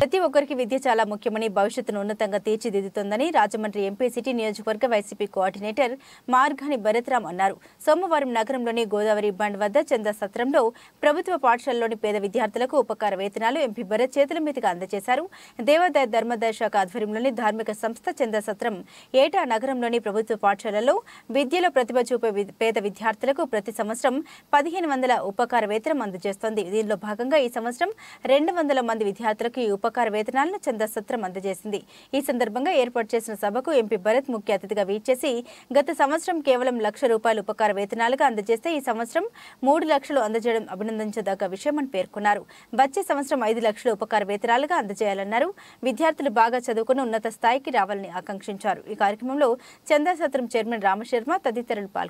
ప్రతి ఒక్కరికి విద్య చాలా ముఖ్యమని భవిష్యత్తును ఉన్నతంగా తీర్చిదిద్దుతుందని రాజమండ్రి ఎంపీ సిటీ నియోజకవర్గ వైసీపీ కోఆర్డినేటర్ మార్గాని భరత్రామ్ అన్నారు సోమవారం నగరంలోని గోదావరి బండ్ వద్ద చందా సత్రంలో ప్రభుత్వ పాఠశాలలోని పేద విద్యార్థులకు ఉపకార వేతనాలు ఎంపీ భరత్ చేతుల మీదుగా అందజేశారు దేవాదాయ ధర్మదాయ శాఖ ఆధ్వర్యంలోని ధార్మిక సంస్థ చందా సత్రం ఏటా నగరంలోని ప్రభుత్వ పాఠశాలలో విద్యలో ప్రతిభ చూపే పేద విద్యార్థులకు ప్రతి సంవత్సరం పదిహేను వందల ఉపకార వేతనం అందజేస్తోంది దీనిలో భాగంగా ఈ సంవత్సరం రెండు వందల మంది విద్యార్థులకు ఈ ఉపకార వేతనాలను చందాసత్రం అందజేసింది ఈ సందర్భంగా ఏర్పాటు చేసిన సభకు ఎంపీ భరత్ ముఖ్య అతిథిగా వీచేసి గత సంవత్సరం కేవలం లక్ష రూపాయలు ఉపకార వేతనాలుగా అందజేస్తే ఈ సంవత్సరం మూడు లక్షలు అందజేయడం అభినందించదగ్గ విషయమని పేర్కొన్నారు వచ్చే సంవత్సరం ఐదు లక్షల ఉపకార వేతనాలుగా అందజేయాలన్నారు విద్యార్థులు బాగా చదువుకుని ఉన్నత స్థాయికి రావాలని ఆకాంక్షించారు ఈ కార్యక్రమంలో చందాసత్రం చైర్మన్ రామశర్మ తదితరులు పాల్గొన్నారు